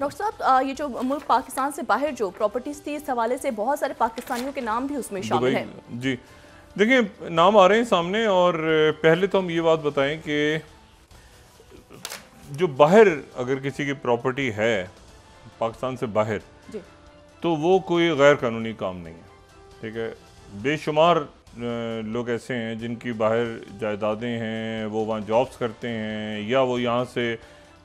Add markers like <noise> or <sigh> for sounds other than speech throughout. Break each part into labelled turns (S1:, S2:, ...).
S1: Doctor साहब ये जो मुल्क पाकिस्तान से बाहर जो प्रॉपर्टीज थी इस हवाले से बहुत सारे पाकिस्तानियों के नाम भी उसमें शामिल हैं जी देखिए नाम आ रहे हैं सामने और पहले तो हम ये बात बताएं कि जो बाहर अगर किसी की प्रॉपर्टी है पाकिस्तान से बाहर जी। तो वो कोई गैर कानूनी काम नहीं है ठीक है बेशुमार लोग ऐसे हैं जिनकी बाहर जायदादें हैं वो वहाँ जॉब्स करते हैं या वो यहाँ से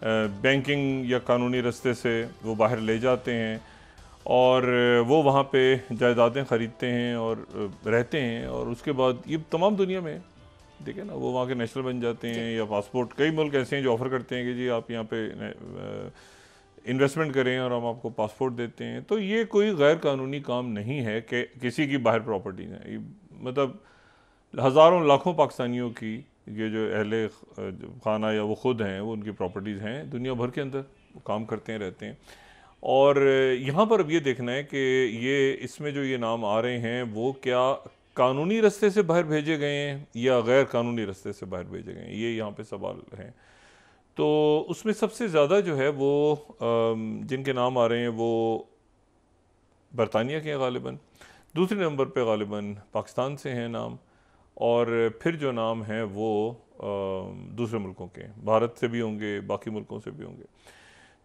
S1: बैंकिंग या कानूनी रास्ते से वो बाहर ले जाते हैं और वो वहाँ पे जायदादें ख़रीदते हैं और रहते हैं और उसके बाद ये तमाम दुनिया में देखे ना वो वहाँ के नेशनल बन जाते हैं या पासपोर्ट कई मुल्क ऐसे हैं जो ऑफ़र करते हैं कि जी आप यहाँ पे इन्वेस्टमेंट करें और हम आपको पासपोर्ट देते हैं तो ये कोई गैर कानूनी काम नहीं है कि किसी की बाहर प्रॉपर्टी है मतलब हज़ारों लाखों पाकिस्तानियों की ये जो अहले खाना या वो ख़ुद हैं वो उनकी प्रॉपर्टीज़ हैं दुनिया भर के अंदर काम करते हैं रहते हैं और यहाँ पर अब ये देखना है कि ये इसमें जो ये नाम आ रहे हैं वो क्या कानूनी रस्ते से बाहर भेजे गए हैं या गैर कानूनी रस्ते से बाहर भेजे गए हैं ये यहाँ पर सवाल हैं तो उसमें सबसे ज़्यादा जो है वो जिनके नाम आ रहे हैं वो बरतानिया के हैं गालिबा दूसरे नंबर पे गालिबा पाकिस्तान से हैं नाम और फिर जो नाम हैं वो दूसरे मुल्कों के भारत से भी होंगे बाकी मुल्कों से भी होंगे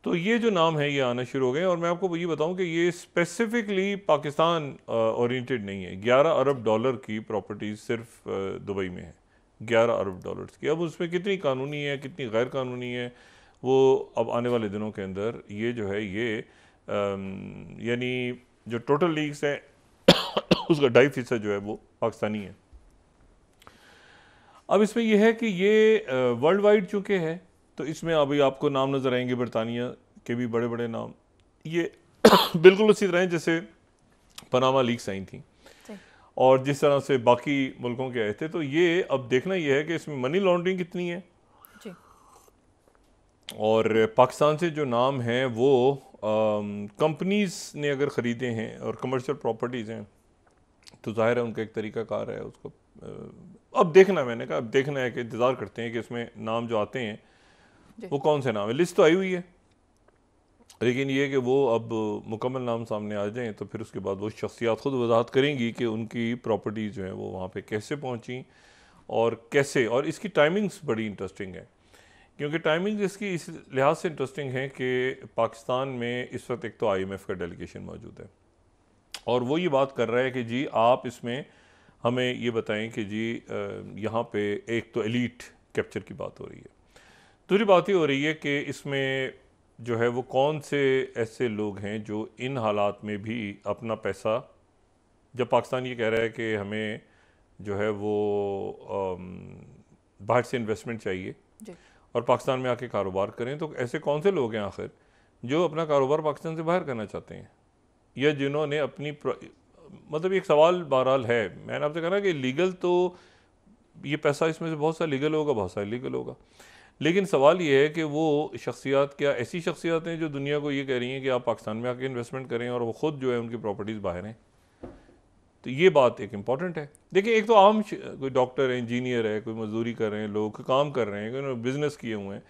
S1: तो ये जो नाम है ये आना शुरू हो गए और मैं आपको ये बताऊं कि ये स्पेसिफिकली पाकिस्तान ओरिएंटेड नहीं है 11 अरब डॉलर की प्रॉपर्टीज़ सिर्फ दुबई में है 11 अरब डॉलर्स की अब उसमें कितनी कानूनी है कितनी गैर कानूनी है वो अब आने वाले दिनों के अंदर ये जो है ये यानी जो टोटल लीग्स है उसका ढाई फीसद जो है वो पाकिस्तानी है अब इसमें यह है कि ये वर्ल्ड वाइड चूँकि है तो इसमें अभी आपको नाम नज़र आएंगे बरतानिया के भी बड़े बड़े नाम ये <coughs> बिल्कुल उसी तरह हैं जैसे पनामा लीक्स आई थी और जिस तरह से बाकी मुल्कों के आए थे तो ये अब देखना यह है कि इसमें मनी लॉन्ड्रिंग कितनी है जी। और पाकिस्तान से जो नाम हैं वो कंपनीज ने अगर ख़रीदे हैं और कमर्शियल प्रॉपर्टीज़ हैं तो ज़ाहिर है उनका एक तरीका कार है उसको अब देखना मैंने कहा अब देखना है कि इंतज़ार करते हैं कि इसमें नाम जो आते हैं वो कौन से नाम है लिस्ट तो आई हुई है लेकिन ये कि वो अब मुकम्मल नाम सामने आ जाएँ तो फिर उसके बाद वो शख्सियात ख़ुद वजाहत करेंगी कि उनकी प्रॉपर्टीज़ जो हैं वो वहाँ पर कैसे पहुँची और कैसे और इसकी टाइमिंग्स बड़ी इंटरेस्टिंग है क्योंकि टाइमिंग्स इसकी इस लिहाज से इंटरेस्टिंग है कि पाकिस्तान में इस वक्त एक तो आईएमएफ का डेलीगेशन मौजूद है और वो ये बात कर रहा है कि जी आप इसमें हमें ये बताएं कि जी यहाँ पे एक तो एलिट कैप्चर की बात हो रही है दूसरी बात ये हो रही है कि इसमें जो है वो कौन से ऐसे लोग हैं जो इन हालात में भी अपना पैसा जब पाकिस्तान ये कह रहा है कि हमें जो है वो बाहर से इन्वेस्टमेंट चाहिए और पाकिस्तान में आके कारोबार करें तो ऐसे कौन से लोग हैं आखिर जो अपना कारोबार पाकिस्तान से बाहर करना चाहते हैं या जिन्होंने अपनी मतलब एक सवाल बहरहाल है मैंने आपसे कहा ना कि लीगल तो ये पैसा इसमें से बहुत सा लीगल होगा बहुत सा लीगल होगा लेकिन सवाल ये है कि वो शख्सियात क्या ऐसी शख्सियात हैं जो दुनिया को ये कह रही हैं कि आप पाकिस्तान में आके इन्वेस्टमेंट करें और वो ख़ुद जो है उनकी प्रॉपर्टीज़ बाहर हैं तो ये बात एक इम्पॉर्टेंट है देखिए एक तो आम कोई डॉक्टर है इंजीनियर है कोई मजदूरी कर रहे हैं लोग काम कर रहे हैं बिज़नेस किए हुए हैं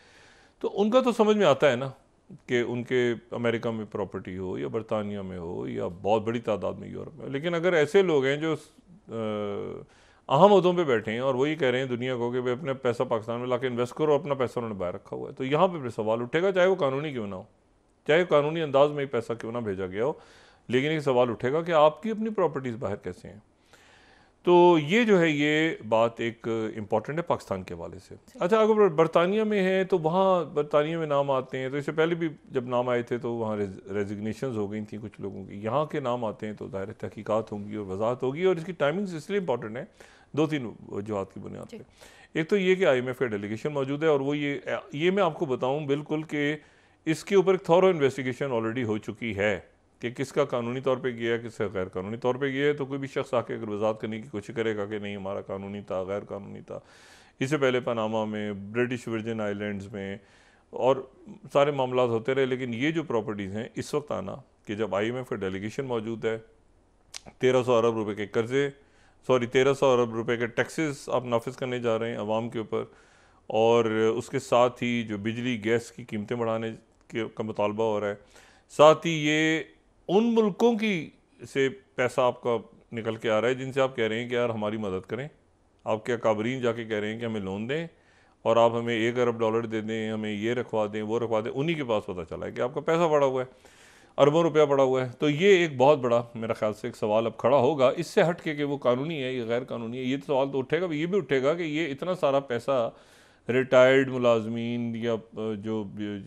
S1: तो उनका तो समझ में आता है ना कि उनके अमेरिका में प्रॉपर्टी हो या बरतानिया में हो या बहुत बड़ी तादाद में यूरोप में लेकिन अगर ऐसे लोग हैं जो अहम उदों पे बैठे हैं और वही कह रहे हैं दुनिया को कि भाई अपना पैसा पाकिस्तान में ला इन्वेस्ट करो और अपना पैसा उन्होंने बाहर रखा हुआ है तो यहाँ पर फिर सवाल उठेगा चाहे वो कानूनी क्यों ना हो चाहे कानूनी अंदाज में ही पैसा क्यों ना भेजा गया हो लेकिन एक सवाल उठेगा कि आपकी अपनी प्रॉपर्टीज़ बाहर कैसे हैं तो ये जो है ये बात एक इम्पॉर्टेंट है पाकिस्तान के हवाले से अच्छा अगर बरतानिया में है तो वहाँ बरतानिया में नाम आते हैं तो इससे पहले भी जब नाम आए थे तो वहाँ रेजिग्नेशन हो गई थी कुछ लोगों की यहाँ के नाम आते हैं तो ज़ाहिर तहकीक़ात होंगी और वजाहत होगी और इसकी टाइमिंग्स इसलिए इंपॉर्टेंट है दो तीन वजूहत की बुनियाद पर एक तो ये कि I M F A delegation मौजूद है और वो ये ये मैं आपको बताऊँ बिल्कुल कि इसके ऊपर एक थॉरो इन्वेस्टिगेशन ऑलरेडी हो चुकी है कि किसका कानूनी तौर पे किया है किसका गैर कानूनी तौर पे किया है तो कोई भी शख्स आके अगर वजात करने की कोशिश करेगा कि नहीं हमारा कानूनी था गैर कानूनी था इससे पहले पनामा में ब्रिटिश वर्जिन आइलैंड्स में और सारे मामला होते रहे लेकिन ये जो प्रॉपर्टीज़ हैं इस वक्त आना कि जब आई एम एफ डेलीगेशन मौजूद है तेरह सौ अरब रुपये के कर्ज़े सॉरी तेरह सौ अरब रुपये के टैक्सेस आप नाफिज करने जा रहे हैं आवाम के ऊपर और उसके साथ ही जो बिजली गैस की कीमतें बढ़ाने के का मुतालबा हो रहा है साथ ही ये उन मुल्कों की से पैसा आपका निकल के आ रहा है जिनसे आप कह रहे हैं कि यार हमारी मदद करें आपके अकाबरीन जाके कह रहे हैं कि हमें लोन दें और आप हमें एक अरब डॉलर दे दें हमें ये रखवा दें वो रखवा दें उन्हीं के पास पता चला है कि आपका पैसा पड़ा हुआ है अरबों रुपया पड़ा हुआ है तो ये एक बहुत बड़ा मेरा ख्याल से एक सवाल अब खड़ा होगा इससे हट के कि वो कानूनी है ये गैर कानूनी है ये तो सवाल तो उठेगा ये भी उठेगा कि ये इतना सारा पैसा रिटायर्ड मुलाजमीन या जो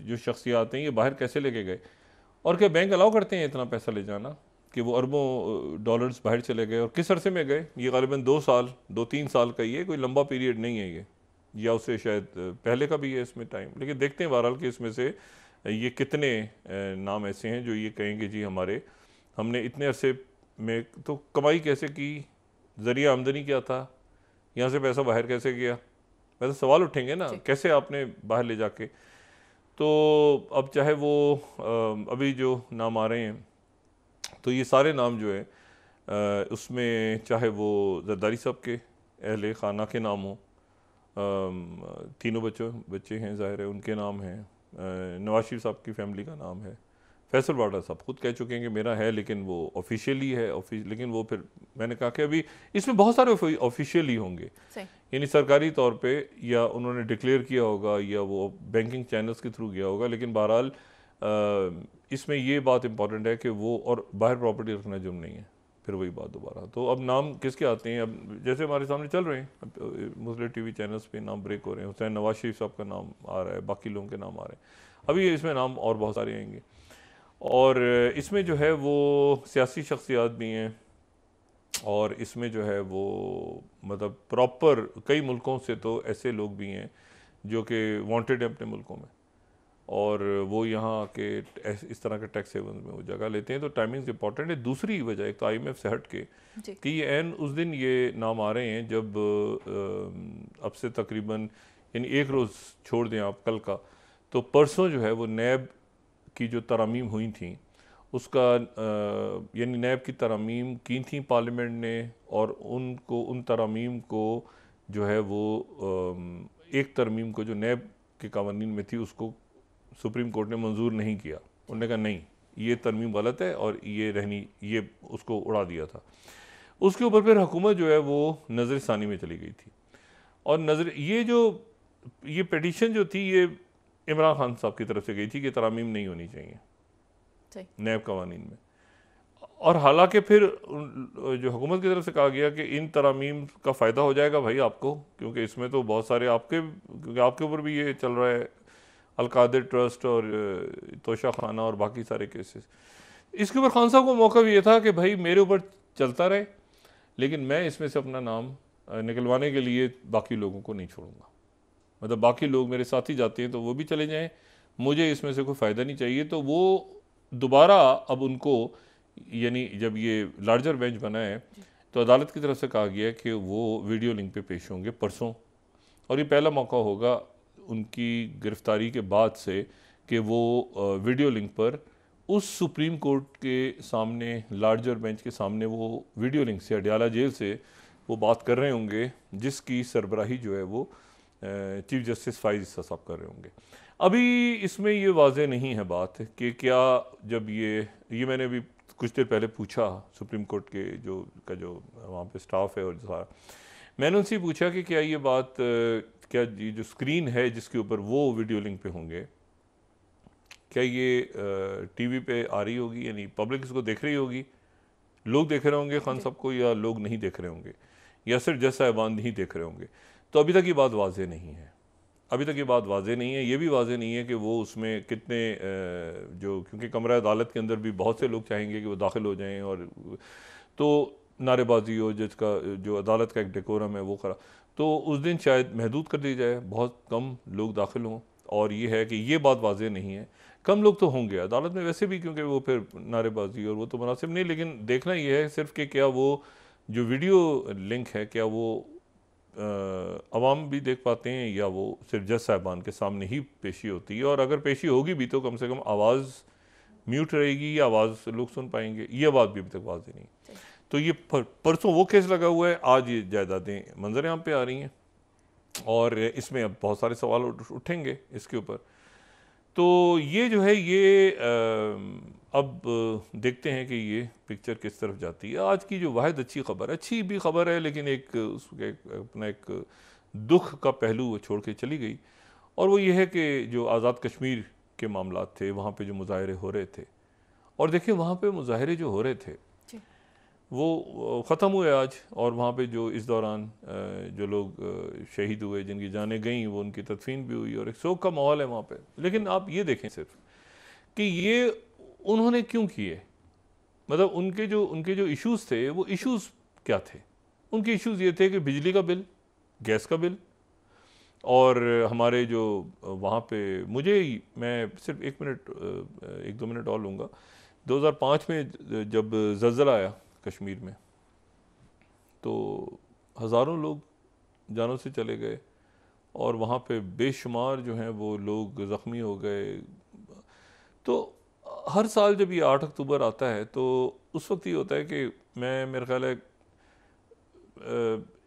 S1: जो शख्सियात हैं ये बाहर कैसे लेके गए और क्या बैंक अलाउ करते हैं इतना पैसा ले जाना कि वो अरबों डॉलर्स बाहर चले गए और किस अरसे में गए ये गालिबा दो साल दो तीन साल का ये कोई लंबा पीरियड नहीं है ये या उससे शायद पहले का भी है इसमें टाइम लेकिन देखते हैं बहरहाल कि इसमें से ये कितने नाम ऐसे हैं जो ये कहेंगे जी हमारे हमने इतने अरसे में तो कमाई कैसे की ज़रिया आमदनी क्या था यहाँ से पैसा बाहर कैसे गया वैसे सवाल उठेंगे ना कैसे आपने बाहर ले जाके तो अब चाहे वो अभी जो नाम आ रहे हैं तो ये सारे नाम जो है उसमें चाहे वो जरदारी साहब के अहल खाना के नाम हों तीनों बच्चों बच्चे हैं ज़ाहिर है उनके नाम हैं नवाज शरीफ साहब की फ़ैमिली का नाम है फैसल वाडा साहब खुद कह चुके हैं कि मेरा है लेकिन वो ऑफिशियली है लेकिन वो फिर मैंने कहा कि अभी इसमें बहुत सारे ऑफिशियली होंगे यानी सरकारी तौर पे या उन्होंने डिक्लेयर किया होगा या वो बैंकिंग चैनल्स के थ्रू गया होगा लेकिन बहरहाल इसमें ये बात इम्पॉर्टेंट है कि वो और बाहर प्रॉपर्टी रखना जुर्म नहीं है फिर वही बात दोबारा तो अब नाम किसके आते हैं अब जैसे हमारे सामने चल रहे हैं मुस्लिम टीवी चैनल्स पे नाम ब्रेक हो रहे हैं हुसैन नवाज शरीफ साहब का नाम आ रहा है बाकी लोगों के नाम आ रहे हैं अभी इसमें नाम और बहुत सारे आएंगे और इसमें जो है वो सियासी शख्सियात भी हैं और इसमें जो है वो मतलब प्रॉपर कई मुल्कों से तो ऐसे लोग भी हैं जो कि वांटेड हैं अपने मुल्कों में और वो यहाँ के इस तरह के टैक्स हेवन में वो जगह लेते हैं तो टाइमिंग्स इंपॉर्टेंट है दूसरी वजह एक तो आई एम एफ से हट के कि ये एन उस दिन ये नाम आ रहे हैं जब अब से तकरीबन यानी एक रोज़ छोड़ दें आप कल का तो परसों जो है वो नैब की जो तरामीम हुई थी उसका यानी नैब की तरामीम की थी पार्लियामेंट ने और उनको उन तरामीम को जो है वो एक तरमीम को जो नैब के कवानीन में थी उसको सुप्रीम कोर्ट ने मंजूर नहीं किया उन्होंने कहा नहीं ये तरमीम गलत है और ये रहनी ये उसको उड़ा दिया था उसके ऊपर फिर हुकूमत जो है वो नज़र षानी में चली गई थी और नज़र ये जो ये पटिशन जो थी ये इमरान खान साहब की तरफ से गई थी कि तरामीम नहीं होनी चाहिए नैब कवानी में और हालांकि फिर जो हुकूमत की तरफ से कहा गया कि इन तरामीम का फ़ायदा हो जाएगा भाई आपको क्योंकि इसमें तो बहुत सारे आपके क्योंकि आपके ऊपर भी ये चल रहा है अलकादिर ट्रस्ट और तोशा खाना और बाकी सारे केसेस इसके ऊपर खान साहब को मौका भी ये था कि भाई मेरे ऊपर चलता रहे लेकिन मैं इसमें से अपना नाम निकलवाने के लिए बाकी लोगों को नहीं छोड़ूंगा मतलब बाकी लोग मेरे साथ ही जाते हैं तो वो भी चले जाएँ मुझे इसमें से कोई फ़ायदा नहीं चाहिए तो वो दोबारा अब उनको यानी जब ये लार्जर बेंच बना है तो अदालत की तरफ से कहा गया है कि वो वीडियो लिंक पे पेश होंगे परसों और ये पहला मौका होगा उनकी गिरफ़्तारी के बाद से कि वो वीडियो लिंक पर उस सुप्रीम कोर्ट के सामने लार्जर बेंच के सामने वो वीडियो लिंक से अडियाला जेल से वो बात कर रहे होंगे जिसकी सरबराही जो है वो चीफ जस्टिस फाइज सब कर रहे होंगे अभी इसमें ये वाज नहीं है बात कि क्या जब ये ये मैंने अभी कुछ देर पहले पूछा सुप्रीम कोर्ट के जो का जो वहाँ पे स्टाफ है और सारा मैंने उनसे पूछा कि क्या ये बात क्या ये जो स्क्रीन है जिसके ऊपर वो वीडियो लिंक पे होंगे क्या ये टीवी पे आ रही होगी यानी पब्लिक इसको देख रही होगी लोग देख रहे होंगे खान साहब को या लोग नहीं देख रहे होंगे या सिर्फ जैसा साहबान ही देख रहे होंगे तो अभी तक ये बात वाजे नहीं है अभी तक ये बात वाजे नहीं है ये भी वाजे नहीं है कि वो उसमें कितने जो क्योंकि कमरा अदालत के अंदर भी बहुत से लोग चाहेंगे कि वो दाखिल हो जाएं और तो नारेबाजी हो जिसका जो अदालत का एक डेकोरम है वो खरा तो उस दिन शायद महदूद कर दी जाए बहुत कम लोग दाखिल हों और ये है कि ये बात वाजे नहीं है कम लोग तो होंगे अदालत में वैसे भी क्योंकि वो फिर नारेबाजी और वो तो मुनासिब नहीं लेकिन देखना ये है सिर्फ कि क्या वो जो वीडियो लिंक है क्या वो आवाम भी देख पाते हैं या वो सिर्फ जज साहबान के सामने ही पेशी होती है और अगर पेशी होगी भी तो कम से कम आवाज़ म्यूट रहेगी या आवाज़ लोग सुन पाएंगे ये बात भी अभी तक वाजी नहीं तो ये पर, परसों वो केस लगा हुआ है आज ये जायदादें मंजर यहाँ पर आ रही हैं और इसमें अब बहुत सारे सवाल उठेंगे इसके ऊपर तो ये जो है ये आ, अब देखते हैं कि ये पिक्चर किस तरफ जाती है आज की जो वाद अच्छी खबर है अच्छी भी खबर है लेकिन एक उसके अपना एक दुख का पहलू वो छोड़ के चली गई और वो ये है कि जो आज़ाद कश्मीर के मामला थे वहाँ पे जो मुजाहरे हो रहे थे और देखिए वहाँ पे मुजाहरे जो हो रहे थे वो ख़त्म हुए आज और वहाँ पे जो इस दौरान जो लोग शहीद हुए जिनकी जानें गई वो उनकी तदफीन भी हुई और एक शोक का माहौल है वहाँ पर लेकिन आप ये देखें सिर्फ कि ये उन्होंने क्यों किए मतलब उनके जो उनके जो इश्यूज़ थे वो इश्यूज़ क्या थे उनके इश्यूज़ ये थे कि बिजली का बिल गैस का बिल और हमारे जो वहाँ पे मुझे मैं सिर्फ एक मिनट एक दो मिनट और लूँगा 2005 में जब जल्जला आया कश्मीर में तो हज़ारों लोग जानों से चले गए और वहाँ पे बेशुमार जो हैं वो लोग ज़ख्मी हो गए तो हर साल जब ये आठ अक्टूबर आता है तो उस वक्त ये होता है कि मैं मेरा ख्याल है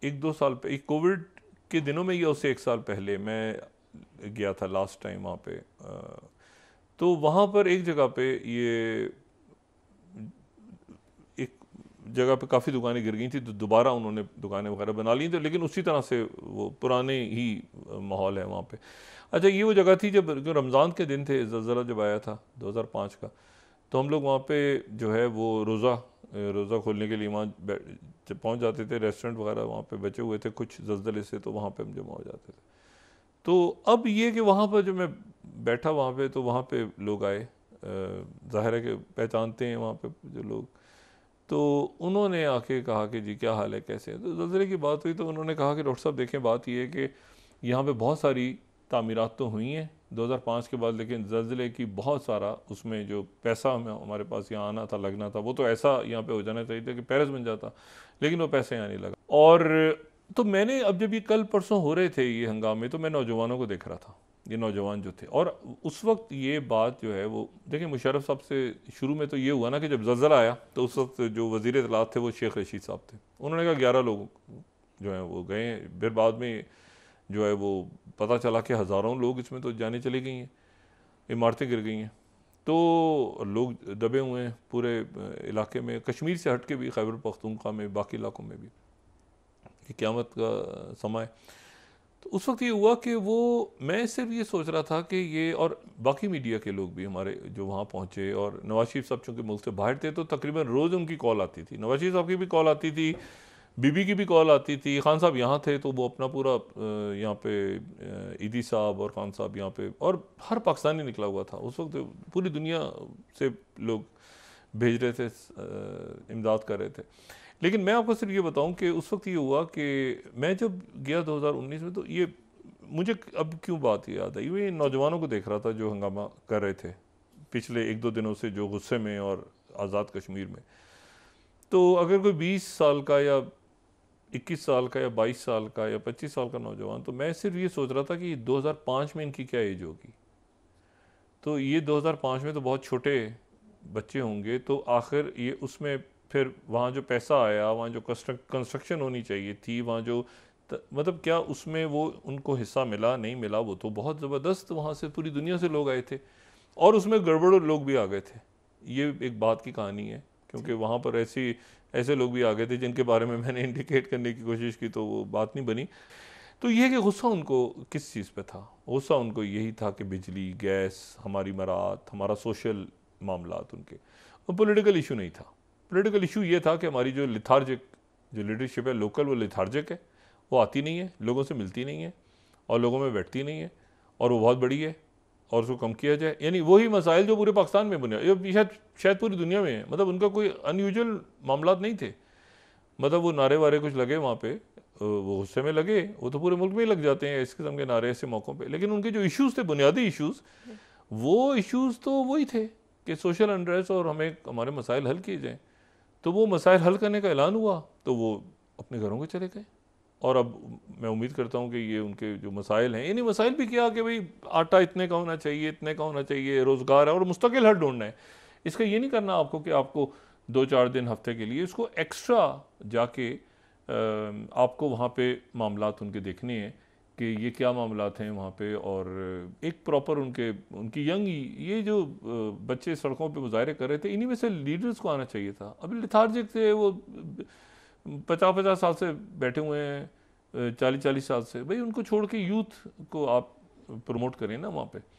S1: एक दो साल पे कोविड के दिनों में या उससे एक साल पहले मैं गया था लास्ट टाइम वहाँ पे तो वहाँ पर एक जगह पे ये जगह पे काफ़ी दुकानें गिर गई थी तो दोबारा उन्होंने दुकानें वगैरह बना ली थी लेकिन उसी तरह से वो पुराने ही माहौल है वहाँ पे अच्छा ये वो जगह थी जब जो रमज़ान के दिन थे जल्जला जब आया था 2005 का तो हम लोग वहाँ पे जो है वो रोज़ा रोज़ा खोलने के लिए वहाँ जब पहुँच जाते थे रेस्टोरेंट वगैरह वहाँ पर बचे हुए थे कुछ जल्जले से तो वहाँ पर हम जमा हो जाते थे तो अब ये कि वहाँ पर जब मैं बैठा वहाँ पर तो वहाँ पर लोग आए ज़ाहिर है कि पहचानते हैं वहाँ पर जो लोग तो उन्होंने आके कहा कि जी क्या हाल है कैसे है तो जल्जले की बात हुई तो उन्होंने कहा कि डॉक्टर साहब देखें बात यह है कि यहाँ पे बहुत सारी तमीरत तो हुई हैं 2005 के बाद लेकिन जल्जले की बहुत सारा उसमें जो पैसा हमें हमारे पास यहाँ आना था लगना था वो तो ऐसा यहाँ पे हो जाना चाहिए था कि पैरस बन जाता लेकिन वो पैसे यहाँ नहीं लगा और तो मैंने अब जब ये कल परसों हो रहे थे ये हंगामे तो मैं नौजवानों को देख रहा था ये नौजवान जो थे और उस वक्त ये बात जो है वो देखिए मुशरफ साहब से शुरू में तो ये हुआ ना कि जब जल्जल आया तो उस वक्त जो वजीर अतलात थे वो शेख रशीद साहब थे उन्होंने कहा ग्यारह लोग जो हैं वो गए फिर बाद में जो है वो पता चला कि हज़ारों लोग इसमें तो जाने चली गई हैं इमारतें गिर गई हैं तो लोग दबे हुए हैं पूरे इलाके में कश्मीर से हट के भी खैबर पख्तूनखा में बाकी इलाकों में भी कि क्यामत का समय तो उस वक्त ये हुआ कि वो मैं सिर्फ ये सोच रहा था कि ये और बाकी मीडिया के लोग भी हमारे जो वहाँ पहुँचे और नवाज शरीफ साहब चूँकि मुल्क से बाहर थे तो तकरीबन रोज़ उनकी कॉल आती थी नवाज शरीफ साहब की भी कॉल आती थी बीबी की भी कॉल आती थी खान साहब यहाँ थे तो वो अपना पूरा यहाँ पे ईदी साहब और खान साहब यहाँ पे और हर पाकिस्तानी निकला हुआ था उस वक्त पूरी दुनिया से लोग भेज रहे थे इमदाद कर रहे थे लेकिन मैं आपको सिर्फ ये बताऊं कि उस वक्त ये हुआ कि मैं जब गया 2019 में तो ये मुझे अब क्यों बात याद आई मैं नौजवानों को देख रहा था जो हंगामा कर रहे थे पिछले एक दो दिनों से जो गुस्से में और आज़ाद कश्मीर में तो अगर कोई बीस साल का या इक्कीस साल का या बाईस साल का या पच्चीस साल का नौजवान तो मैं सिर्फ ये सोच रहा था कि 2005 में इनकी क्या एज होगी तो ये 2005 में तो बहुत छोटे बच्चे होंगे तो आखिर ये उसमें फिर वहाँ जो पैसा आया वहाँ जो कंस्ट्रक्शन होनी चाहिए थी वहाँ जो त, मतलब क्या उसमें वो उनको हिस्सा मिला नहीं मिला वो तो बहुत ज़बरदस्त वहाँ से पूरी दुनिया से लोग आए थे और उसमें गड़बड़ लोग भी आ गए थे ये एक बात की कहानी है क्योंकि वहाँ पर ऐसी ऐसे लोग भी आ गए थे जिनके बारे में मैंने इंडिकेट करने की कोशिश की तो वो बात नहीं बनी तो ये कि गुस्सा उनको किस चीज़ पे था गुस्सा उनको यही था कि बिजली गैस हमारी मरात हमारा सोशल मामला उनके और पोलिटिकल इशू नहीं था पॉलिटिकल इशू ये था कि हमारी जो लिथार्जिक जो लीडरशिप है लोकल वो लिथार्जिक है वो आती नहीं है लोगों से मिलती नहीं है और लोगों में बैठती नहीं है और वो बहुत बड़ी है और उसको कम किया जाए यानी वही मसाइल जो पूरे पाकिस्तान में बुनिया शायद शायद पूरी दुनिया में है मतलब उनका कोई अनयूजल मामला नहीं थे मतलब वो नारे वारे कुछ लगे वहाँ पे वो गुस्से में लगे वो तो पूरे मुल्क में ही लग जाते हैं इस किस्म के नारे ऐसे मौक़ों पे लेकिन उनके जो इश्यूज थे बुनियादी इश्यूज वो इश्यूज तो वही थे कि सोशल अनड्रेस और हमें हमारे मसाइल हल किए जाएँ तो वो मसाइल हल करने का ऐलान हुआ तो वो अपने घरों को चले गए और अब मैं उम्मीद करता हूँ कि ये उनके जो मसाइल हैं इन्हीं मसाइल भी किया कि भाई आटा इतने का होना चाहिए इतने का होना चाहिए रोज़गार है और मुस्तकिल हल ढूंढना है इसका ये नहीं करना आपको कि आपको दो चार दिन हफ्ते के लिए इसको एक्स्ट्रा जाके आपको वहाँ पर मामला उनके देखने हैं कि ये क्या मामला हैं वहाँ पे और एक प्रॉपर उनके उनकी यंग ये जो बच्चे सड़कों पे मुजाहरे कर रहे थे इन्हीं में से लीडर्स को आना चाहिए था अभी लिथार्जिक थे वो पचास पचास साल से बैठे हुए हैं चालीस चालीस साल से भाई उनको छोड़ के यूथ को आप प्रमोट करें ना वहाँ पे